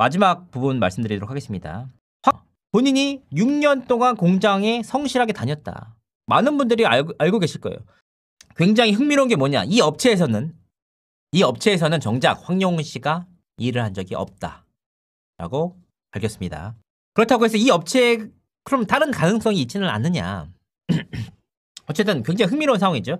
마지막 부분 말씀드리도록 하겠습니다. 본인이 6년 동안 공장에 성실하게 다녔다. 많은 분들이 알고, 알고 계실 거예요. 굉장히 흥미로운 게 뭐냐? 이 업체에서는 이 업체에서는 정작 황영훈 씨가 일을 한 적이 없다라고 밝혔습니다. 그렇다고 해서 이 업체 에 그럼 다른 가능성이 있지는 않느냐? 어쨌든 굉장히 흥미로운 상황이죠.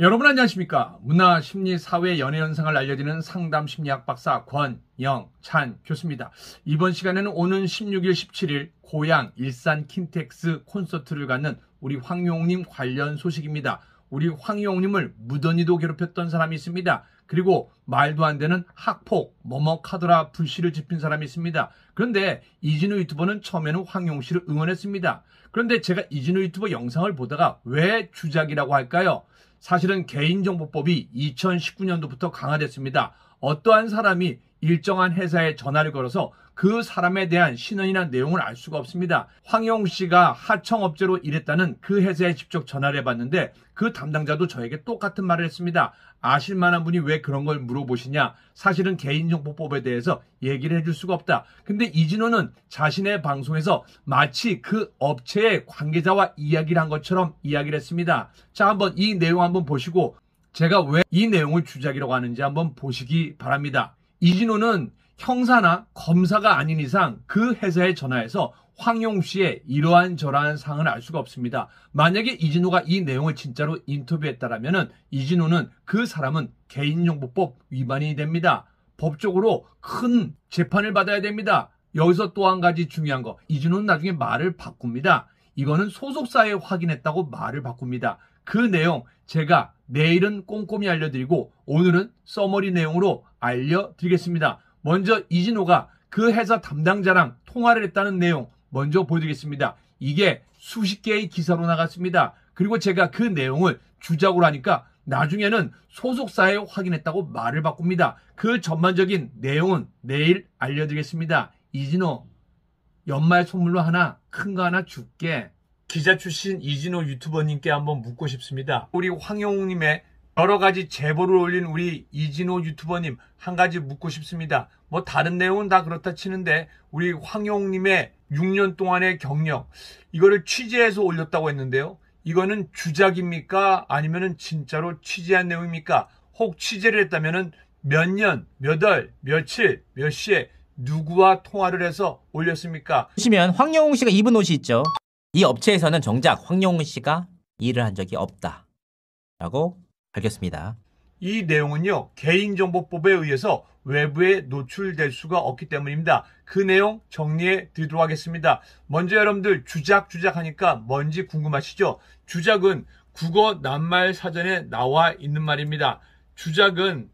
여러분 안녕하십니까? 문화, 심리, 사회, 연애 현상을 알려드리는 상담 심리학 박사 권영찬 교수입니다. 이번 시간에는 오는 16일, 17일 고양 일산 킨텍스 콘서트를 갖는 우리 황용님 관련 소식입니다. 우리 황용님을 무던히도 괴롭혔던 사람이 있습니다. 그리고 말도 안 되는 학폭, 머머카더라 불씨를 지핀 사람이 있습니다. 그런데 이진우 유튜버는 처음에는 황용 씨를 응원했습니다. 그런데 제가 이진우 유튜버 영상을 보다가 왜 주작이라고 할까요? 사실은 개인정보법이 2019년도부터 강화됐습니다. 어떠한 사람이 일정한 회사에 전화를 걸어서 그 사람에 대한 신원이나 내용을 알 수가 없습니다. 황영 씨가 하청업체로 일했다는 그 회사에 직접 전화를 해봤는데 그 담당자도 저에게 똑같은 말을 했습니다. 아실 만한 분이 왜 그런 걸 물어보시냐? 사실은 개인정보법에 대해서 얘기를 해줄 수가 없다. 근데 이진호는 자신의 방송에서 마치 그 업체의 관계자와 이야기를 한 것처럼 이야기를 했습니다. 자, 한번 이 내용 한번 보시고 제가 왜 이 내용을 주작이라고 하는지 한번 보시기 바랍니다. 이진호는 형사나 검사가 아닌 이상 그 회사에 전화해서 황용 씨의 이러한 저러한 상은 알 수가 없습니다. 만약에 이진우가 이 내용을 진짜로 인터뷰했다라면 이진우는 그 사람은 개인정보법 위반이 됩니다. 법적으로 큰 재판을 받아야 됩니다. 여기서 또 한 가지 중요한 거. 이진우는 나중에 말을 바꿉니다. 이거는 소속사에 확인했다고 말을 바꿉니다. 그 내용 제가 내일은 꼼꼼히 알려드리고 오늘은 써머리 내용으로 알려드리겠습니다. 먼저 이진호가 그 회사 담당자랑 통화를 했다는 내용 먼저 보여드리겠습니다. 이게 수십 개의 기사로 나갔습니다. 그리고 제가 그 내용을 주작으로 하니까 나중에는 소속사에 확인했다고 말을 바꿉니다. 그 전반적인 내용은 내일 알려드리겠습니다. 이진호, 연말 선물로 하나, 큰 거 하나 줄게. 기자 출신 이진호 유튜버님께 한번 묻고 싶습니다. 우리 황영웅님의 여러 가지 제보를 올린 우리 이진호 유튜버님 한 가지 묻고 싶습니다. 뭐 다른 내용은 다 그렇다 치는데 우리 황영웅님의 6년 동안의 경력 이거를 취재해서 올렸다고 했는데요. 이거는 주작입니까? 아니면은 진짜로 취재한 내용입니까? 혹 취재를 했다면은 몇 년, 몇 월, 며칠, 몇 시에 누구와 통화를 해서 올렸습니까? 보시면 황영웅 씨가 입은 옷이 있죠. 이 업체에서는 정작 황영웅 씨가 일을 한 적이 없다라고 밝혔습니다. 이 내용은요, 개인정보법에 의해서 외부에 노출될 수가 없기 때문입니다. 그 내용 정리해 드리도록 하겠습니다. 먼저 여러분들 주작, 주작하니까 뭔지 궁금하시죠? 주작은 국어 낱말 사전에 나와 있는 말입니다. 주작은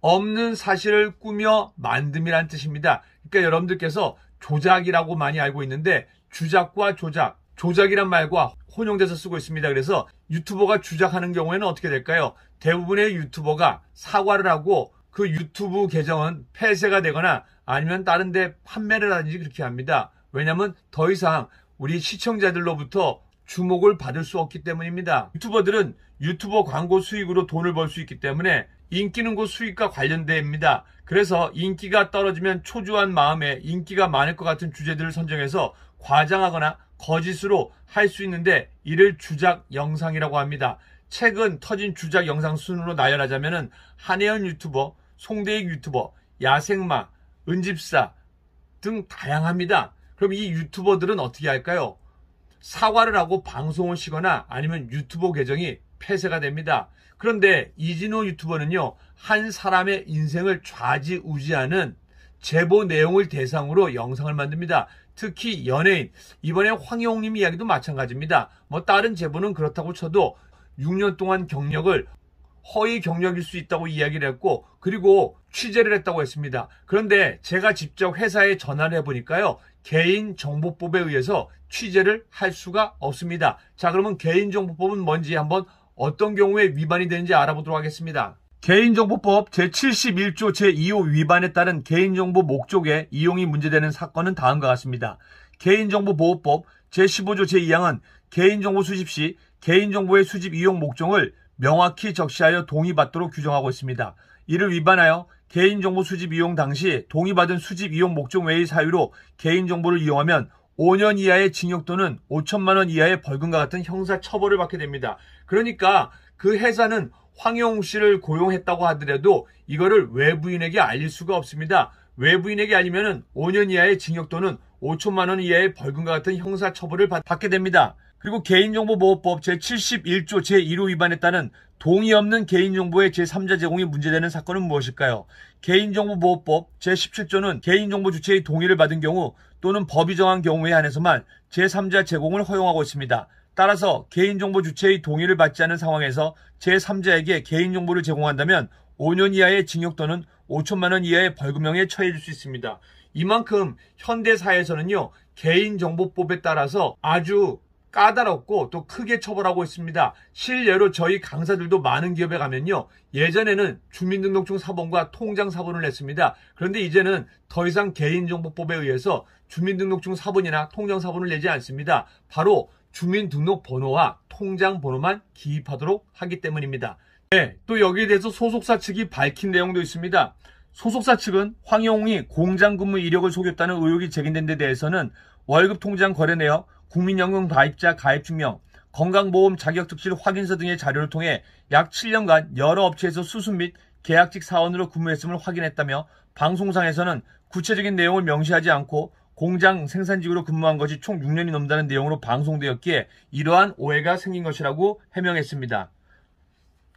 없는 사실을 꾸며 만듦이란 뜻입니다. 그러니까 여러분들께서 조작이라고 많이 알고 있는데 주작과 조작, 조작이란 말과 혼용돼서 쓰고 있습니다. 그래서 유튜버가 주작하는 경우에는 어떻게 될까요? 대부분의 유튜버가 사과를 하고 그 유튜브 계정은 폐쇄가 되거나 아니면 다른 데 판매를 하든지 그렇게 합니다. 왜냐하면 더 이상 우리 시청자들로부터 주목을 받을 수 없기 때문입니다. 유튜버들은 유튜버 광고 수익으로 돈을 벌 수 있기 때문에 인기는 곧 수익과 관련됩니다. 그래서 인기가 떨어지면 초조한 마음에 인기가 많을 것 같은 주제들을 선정해서 과장하거나 거짓으로 할 수 있는데 이를 주작 영상이라고 합니다. 최근 터진 주작 영상 순으로 나열하자면 한혜연 유튜버, 송대익 유튜버, 야생마, 은집사 등 다양합니다. 그럼 이 유튜버들은 어떻게 할까요? 사과를 하고 방송을 쉬거나 아니면 유튜버 계정이 폐쇄가 됩니다. 그런데 이진호 유튜버는요, 한 사람의 인생을 좌지우지하는 제보 내용을 대상으로 영상을 만듭니다. 특히 연예인, 이번에 황영웅님 이야기도 마찬가지입니다. 뭐 다른 제보는 그렇다고 쳐도 6년 동안 경력을 허위 경력일 수 있다고 이야기를 했고 그리고 취재를 했다고 했습니다. 그런데 제가 직접 회사에 전화를 해보니까요. 개인정보법에 의해서 취재를 할 수가 없습니다. 자 그러면 개인정보법은 뭔지 한번 어떤 경우에 위반이 되는지 알아보도록 하겠습니다. 개인정보법 제71조 제2호 위반에 따른 개인정보 목적의 이용이 문제되는 사건은 다음과 같습니다. 개인정보보호법 제15조 제2항은 개인정보 수집 시 개인정보의 수집 이용 목적을 명확히 적시하여 동의받도록 규정하고 있습니다. 이를 위반하여 개인정보 수집 이용 당시 동의받은 수집 이용 목적 외의 사유로 개인정보를 이용하면 5년 이하의 징역 또는 5천만 원 이하의 벌금과 같은 형사 처벌을 받게 됩니다. 그러니까 그 회사는 황영웅 씨를 고용했다고 하더라도 이거를 외부인에게 알릴 수가 없습니다. 외부인에게 알리면 5년 이하의 징역 또는 5천만 원 이하의 벌금과 같은 형사 처벌을 받게 됩니다. 그리고 개인정보보호법 제71조 제1호 위반에 따른 동의 없는 개인정보의 제3자 제공이 문제되는 사건은 무엇일까요? 개인정보보호법 제17조는 개인정보 주체의 동의를 받은 경우 또는 법이 정한 경우에 한해서만 제3자 제공을 허용하고 있습니다. 따라서 개인정보 주체의 동의를 받지 않은 상황에서 제3자에게 개인정보를 제공한다면 5년 이하의 징역 또는 5천만 원 이하의 벌금형에 처해질 수 있습니다. 이만큼 현대사회에서는요 개인정보법에 따라서 아주 까다롭고 또 크게 처벌하고 있습니다. 실례로 저희 강사들도 많은 기업에 가면요. 예전에는 주민등록증 사본과 통장 사본을 냈습니다. 그런데 이제는 더 이상 개인정보법에 의해서 주민등록증 사본이나 통장 사본을 내지 않습니다. 바로 주민등록번호와 통장번호만 기입하도록 하기 때문입니다. 네, 또 여기에 대해서 소속사 측이 밝힌 내용도 있습니다. 소속사 측은 황영웅이 공장 근무 이력을 속였다는 의혹이 제기된 데 대해서는 월급 통장 거래 내역 국민연금 가입자 가입증명, 건강보험 자격특실 확인서 등의 자료를 통해 약 7년간 여러 업체에서 수습 및 계약직 사원으로 근무했음을 확인했다며 방송상에서는 구체적인 내용을 명시하지 않고 공장 생산직으로 근무한 것이 총 6년이 넘다는 내용으로 방송되었기에 이러한 오해가 생긴 것이라고 해명했습니다.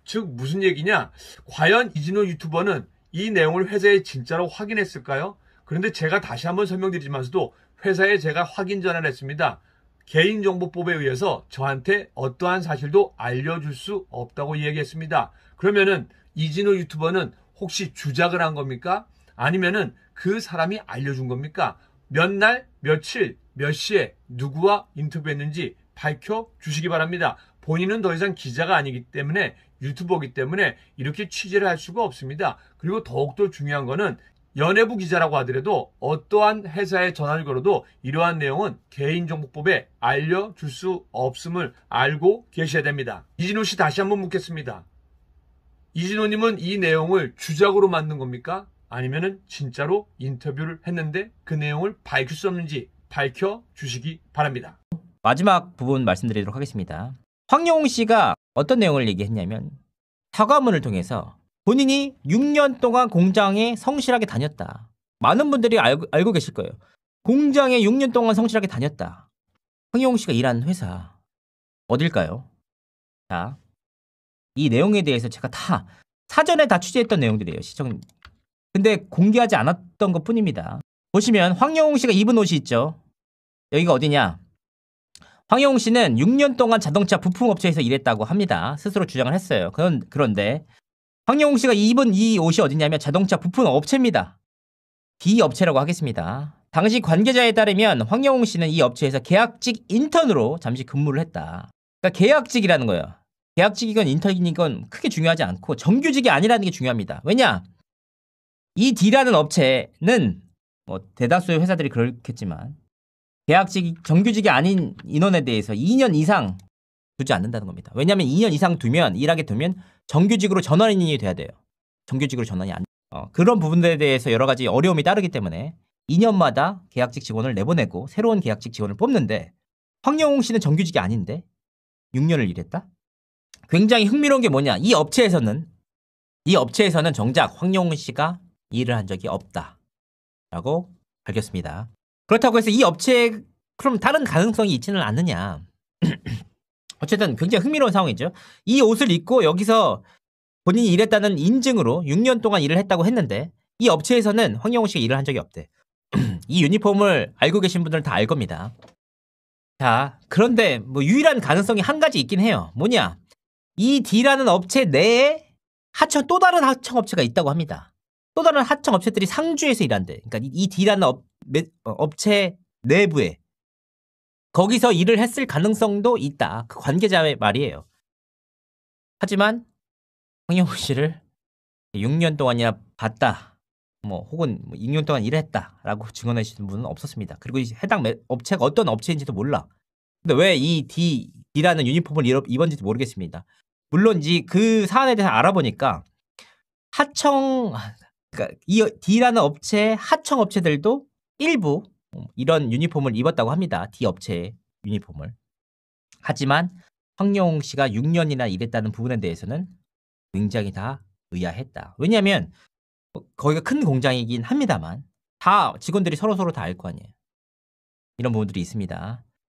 즉 무슨 얘기냐? 과연 이진호 유튜버는 이 내용을 회사에 진짜로 확인했을까요? 그런데 제가 다시 한번 설명드리지만서도 회사에 제가 확인 전화를 했습니다. 개인정보법에 의해서 저한테 어떠한 사실도 알려줄 수 없다고 얘기했습니다 그러면은 이진우 유튜버는 혹시 주작을 한 겁니까? 아니면은 그 사람이 알려준 겁니까? 몇 날, 며칠, 몇 시에 누구와 인터뷰했는지 밝혀 주시기 바랍니다. 본인은 더 이상 기자가 아니기 때문에 유튜버기 이 때문에 이렇게 취재를 할 수가 없습니다. 그리고 더욱더 중요한 거는 연예부 기자라고 하더라도 어떠한 회사에 전화를 걸어도 이러한 내용은 개인정보법에 알려줄 수 없음을 알고 계셔야 됩니다. 이진호 씨 다시 한번 묻겠습니다. 이진호님은 이 내용을 주작으로 만든 겁니까? 아니면 진짜로 인터뷰를 했는데 그 내용을 밝힐 수 없는지 밝혀 주시기 바랍니다. 마지막 부분 말씀드리도록 하겠습니다. 황영웅 씨가 어떤 내용을 얘기했냐면 사과문을 통해서 본인이 6년 동안 공장에 성실하게 다녔다. 많은 분들이 알고, 알고 계실 거예요. 공장에 6년 동안 성실하게 다녔다. 황희용 씨가 일하는 회사 어딜까요? 자, 이 내용에 대해서 제가 다 사전에 다 취재했던 내용들이에요, 시청님. 근데 공개하지 않았던 것 뿐입니다. 보시면 황영웅 씨가 입은 옷이 있죠. 여기가 어디냐? 황영웅 씨는 6년 동안 자동차 부품업체에서 일했다고 합니다. 스스로 주장을 했어요. 그런, 그런데 황영웅 씨가 입은 이 옷이 어디냐면 자동차 부품 업체입니다. D 업체라고 하겠습니다. 당시 관계자에 따르면 황영웅 씨는 이 업체에서 계약직 인턴으로 잠시 근무를 했다. 그러니까 계약직이라는 거예요. 계약직이건 인턴이건 크게 중요하지 않고 정규직이 아니라는 게 중요합니다. 왜냐? 이 D라는 업체는 뭐 대다수의 회사들이 그렇겠지만 계약직 정규직이 아닌 인원에 대해서 2년 이상 두지 않는다는 겁니다. 왜냐하면 2년 이상 두면 일하게 되면 정규직으로 전환이 돼야 돼요. 정규직으로 전환이 안 돼요. 어, 그런 부분들에 대해서 여러 가지 어려움이 따르기 때문에 2년마다 계약직 직원을 내보내고 새로운 계약직 직원을 뽑는데 황영웅 씨는 정규직이 아닌데 6년을 일했다? 굉장히 흥미로운 게 뭐냐? 이 업체에서는 이 업체에서는 정작 황영웅 씨가 일을 한 적이 없다라고 밝혔습니다. 그렇다고 해서 이 업체 에 그럼 다른 가능성이 있지는 않느냐? 어쨌든 굉장히 흥미로운 상황이죠. 이 옷을 입고 여기서 본인이 일했다는 인증으로 6년 동안 일을 했다고 했는데 이 업체에서는 황영호 씨가 일을 한 적이 없대. 이 유니폼을 알고 계신 분들은 다 알 겁니다. 자, 그런데 뭐 유일한 가능성이 한 가지 있긴 해요. 뭐냐? 이 D라는 업체 내에 하청 또 다른 하청 업체가 있다고 합니다. 또 다른 하청 업체들이 상주에서 일한대. 그러니까 이 D라는 업, 어, 업체 내부에 거기서 일을 했을 가능성도 있다. 그 관계자의 말이에요. 하지만 황영우 씨를 6년 동안이나 봤다. 뭐 혹은 6년 뭐 동안 일했다라고 증언하시는 분은 없었습니다. 그리고 해당 업체가 어떤 업체인지도 몰라. 근데 왜 이 D D라는 유니폼을 입었는지도 모르겠습니다. 물론 이제 그 사안에 대해서 알아보니까 하청 아, 그러니까 이 어, D라는 업체 하청 업체들도 일부 뭐 이런 유니폼을 입었다고 합니다. D 업체의 유니폼을. 하지만 황영웅 씨가 6년이나 일했다는 부분에 대해서는 굉장히 다 의아했다. 왜냐하면 뭐 거기가 큰 공장이긴 합니다만 다 직원들이 서로서로 다 알 거 아니에요. 이런 부분들이 있습니다.